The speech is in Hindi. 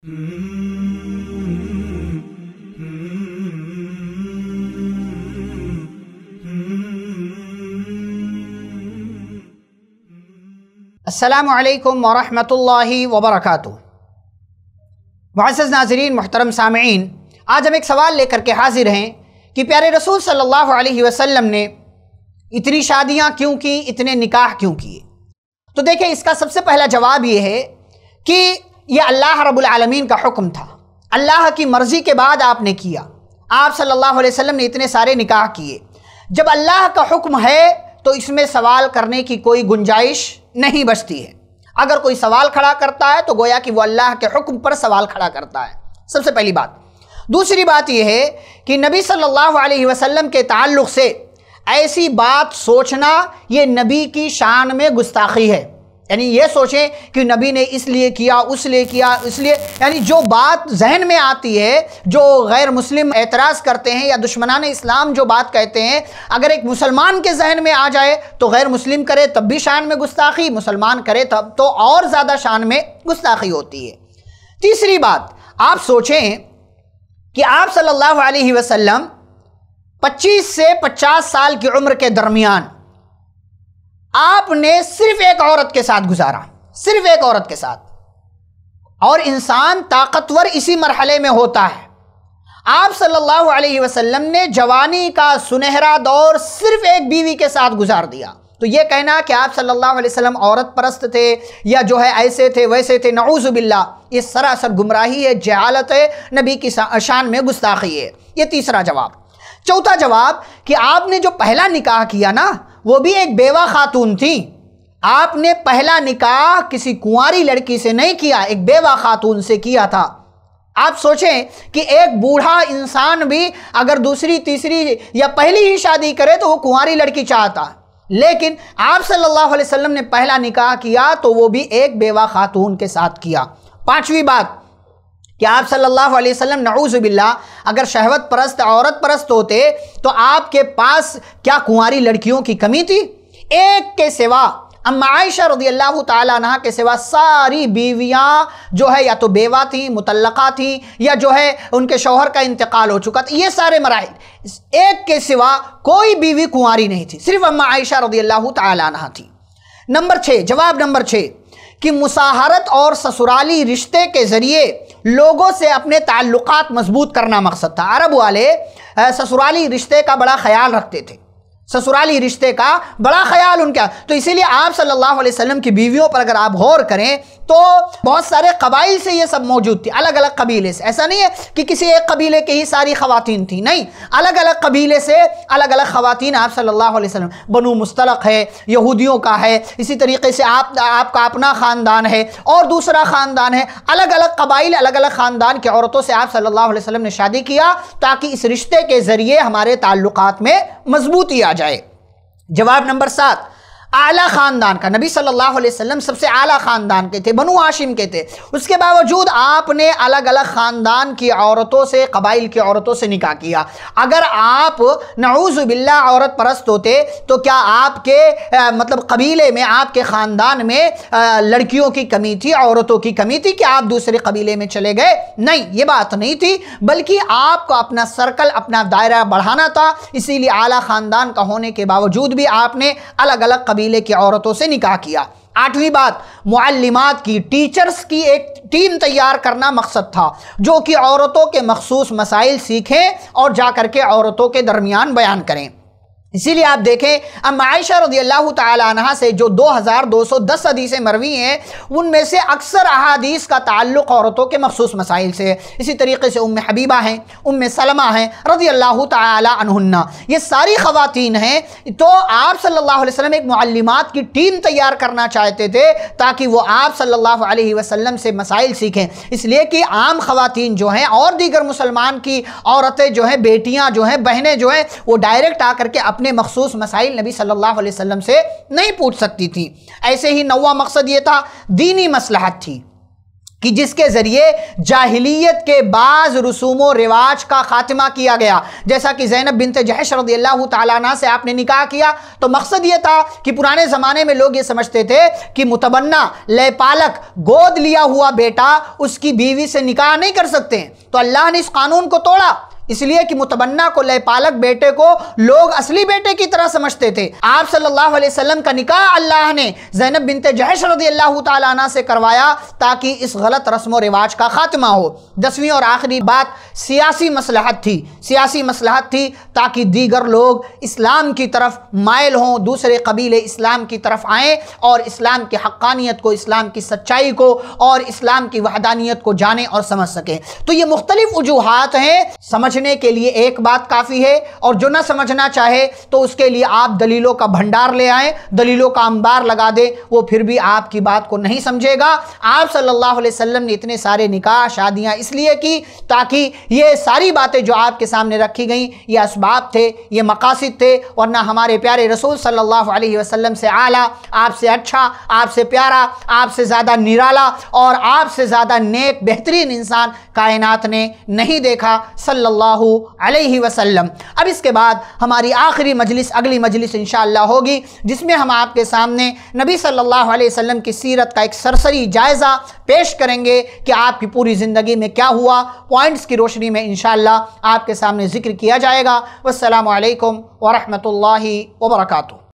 अल्लाम वरहि वबरक मुआज़ नाजरीन मोहतरम सामीन आज हम एक सवाल लेकर के हाजिर हैं कि प्यारे रसूल सल्लल्लाहु अलैहि वसल्लम ने इतनी शादियां क्यों की इतने निकाह क्यों किए तो देखें इसका सबसे पहला जवाब ये है कि ये अल्लाह रब्बुल आलमीन का हुक्म था अल्लाह की मर्ज़ी के बाद आपने किया आप सल्लल्लाहु अलैहि वसल्लम ने इतने सारे निकाह किए जब अल्लाह का हुक्म है तो इसमें सवाल करने की कोई गुंजाइश नहीं बचती है अगर कोई सवाल खड़ा करता है तो गोया कि वो अल्लाह के हुक्म पर सवाल खड़ा करता है सबसे पहली बात दूसरी बात यह है कि नबी सल्लल्लाहु अलैहि वसल्लम के ताल्लुक़ से ऐसी बात सोचना ये नबी की शान में गुस्ताखी है यानी ये सोचें कि नबी ने इसलिए किया उसलिए किया इसलिए यानी जो बात जहन में आती है जो गैर मुस्लिम एतराज़ करते हैं या दुश्मनान इस्लाम जो बात कहते हैं अगर एक मुसलमान के जहन में आ जाए तो गैर मुस्लिम करे तब भी शान में गुस्ताखी मुसलमान करे तब तो और ज़्यादा शान में गुस्ताखी होती है तीसरी बात आप सोचें कि आप सल्लल्लाहु अलैहि वसल्लम से पचास साल की उम्र के दरमियान आपने सिर्फ एक औरत के साथ गुजारा सिर्फ एक औरत के साथ और इंसान ताकतवर इसी मरहले में होता है आप सल्लल्लाहु अलैहि वसल्लम ने जवानी का सुनहरा दौर सिर्फ एक बीवी के साथ गुजार दिया तो ये कहना कि आप सल्लल्लाहु अलैहि वसल्लम औरत परस्त थे या जो है ऐसे थे वैसे थे नऊज़ुबिल्ला ये सरासर गुमराही है जहालत है नबी की शान में गुस्ताखी है ये तीसरा जवाब चौथा जवाब कि आपने जो पहला निकाह किया ना वो भी एक बेवा खातून थी आपने पहला निकाह किसी कुंवारी लड़की से नहीं किया एक बेवा खातून से किया था आप सोचें कि एक बूढ़ा इंसान भी अगर दूसरी तीसरी या पहली ही शादी करे तो वो कुंवारी लड़की चाहता लेकिन आप सल्लल्लाहु अलैहि वसल्लम ने पहला निकाह किया तो वो भी एक बेवा खातून के साथ किया पांचवी बात कि आप सल्लल्लाहु अलैहि वसल्लम नऊज़ुबिल्ला अगर शहवत परस्त औरत परस्त होते तो आपके पास क्या कुंवारी लड़कियों की कमी थी एक के सिवा अम्मा आयशा रदी अल्लाह तह के सिवा सारी बीवियाँ जो है या तो बेवा थी मुतलका थी या जो है उनके शोहर का इंतकाल हो चुका था ये सारे मराहल एक के सिवा कोई बीवी कुंवारी नहीं थी सिर्फ अम्मा आयशा रदी अल्लाह तह थी नंबर छः जवाब नंबर छः कि मुसाहरत और ससुराली रिश्ते के ज़रिए लोगों से अपने ताल्लुकात मजबूत करना मकसद था अरब वाले ससुराली रिश्ते का बड़ा ख्याल रखते थे ससुराली रिश्ते का बड़ा ख्याल उनका तो इसीलिए आप सल्लल्लाहु अलैहि वसल्लम की बीवियों पर अगर आप गौर करें तो बहुत सारे कबाइल से ये सब मौजूद थी अलग अलग कबीले से ऐसा नहीं है कि किसी एक कबीले के ही सारी खवतिन थी नहीं अलग अलग कबीले से अलग अलग खवतिन आप सल्लल्लाहु अलैहि वसल्लम बनु मुस्तलक है यहूदियों का है इसी तरीके से आप आपका अपना ख़ानदान है और दूसरा ख़ानदान है अलग अलग कबाइल अलग अलग ख़ानदान की औरतों से आप सल्लल्लाहु अलैहि वसल्लम ने शादी किया ताकि इस रिश्ते के ज़रिए हमारे ताल्लुकात में मजबूती आ जाए जवाब नंबर सात आला ख़ानदान का नबी सल्लल्लाहु अलैहि वसल्लम सबसे आला ख़ानदान के थे बनु आशिम के थे उसके बावजूद आपने अलग अलग ख़ानदान की औरतों से कबाइल की औरतों से निकाह किया अगर आप नऊज़बिल्ला औरत परस्त होते तो क्या आपके आ, मतलब कबीले में आपके ख़ानदान में आ, लड़कियों की कमी थी औरतों की कमी थी कि आप दूसरे कबीले में चले गए नहीं ये बात नहीं थी बल्कि आपको अपना सर्कल अपना दायरा बढ़ाना था इसीलिए आला ख़ानदान का होने के बावजूद भी आपने अलग अलग कबीले की औरतों से निकाह किया आठवीं बात मालमत की टीचर्स की एक टीम तैयार करना मकसद था जो कि औरतों के मखसूस मसाइल सीखें और जा करके के औरतों के दरमियान बयान करें इसीलिए आप देखें अब मायशा रदी अल्लाह तहा से जो 2210 हदीसें मरवी हैं उनमें से अक्सर अहादीस का ताल्लुक औरतों के मखसूस मसाइल से है इसी तरीके से उम हबीबा हैं उम सलमा हैं रदी अल्लाह तहन्ना ये सारी ख़वातीन हैं तो आप सल्ला अलैहि एक मालमत की टीम तैयार करना चाहते थे ताकि वो आप सल्ला वसलम से मसाइल सीखें इसलिए कि आम ख़वातीन जो हैं और दीगर मुसलमान की औरतें जो हैं बेटियाँ जो हैं बहनें जो हैं वो डायरेक्ट आकर के अपने मखसूस मसाइल नबी सल्लल्लाहु अलैहि वसल्लम से नहीं पूछ सकती थी ऐसे ही नवा मकसद ये था दीनी मसलहत थी कि जिसके ज़रिए जाहिलियत के बाद रसूम रिवाज का ख़ात्मा किया गया जैसा कि जैनब बिनत जहश रदी अल्लाह तला से आपने निकाह किया तो मकसद ये था कि पुराने ज़माने में लोग ये समझते थे कि मुतबन्ना पालक गोद लिया हुआ बेटा उसकी बीवी से निकाह नहीं कर सकते तो अल्लाह ने इस कानून को तोड़ा इसलिए कि मुतबन्ना को लयपालक बेटे को लोग असली बेटे की तरह समझते थे आप सल्लल्लाहु अलैहि वसल्लम का निकाह अल्लाह ने जैनब बिनते जहश रदी अल्लाह तला से करवाया ताकि इस गलत रस्म व रिवाज का खात्मा हो दसवीं और आखिरी बात सियासी मसलहत थी सियासी मसलहत थी ताकि दीगर लोग इस्लाम की तरफ मायल हों दूसरे कबीले इस्लाम की तरफ आएँ और इस्लाम की हक्कानियत को इस्लाम की सच्चाई को और इस्लाम की वहदानियत को जाने और समझ सकें तो ये मुख्तलिफ़ वजूहत हैं समझ समझने के लिए एक बात काफ़ी है और जो ना समझना चाहे तो उसके लिए आप दलीलों का भंडार ले आए दलीलों का अंबार लगा दें वो फिर भी आपकी बात को नहीं समझेगा आप सल्लल्लाहु अलैहि वसल्लम ने इतने सारे निकाह शादियां इसलिए की ताकि ये सारी बातें जो आपके सामने रखी गई ये इसबाब थे ये मकासद थे वरना हमारे प्यारे रसूल सल्लल्लाहु अलैहि वसल्लम से आला आपसे अच्छा आपसे प्यारा आपसे ज़्यादा निराला और आपसे ज़्यादा नेक बेहतरीन इंसान कायनात ने नहीं देखा सल्ला अलैहि वसल्लम अब इसके बाद हमारी आखिरी मजलिस अगली मजलिस इन होगी जिसमें हम आपके सामने नबी सल्लल्लाहु अलैहि वसल्लम की सीरत का एक सरसरी जायज़ा पेश करेंगे कि आपकी पूरी ज़िंदगी में क्या हुआ पॉइंट्स की रोशनी में इन आपके सामने ज़िक्र किया जाएगा वालकम वरहमल वर्का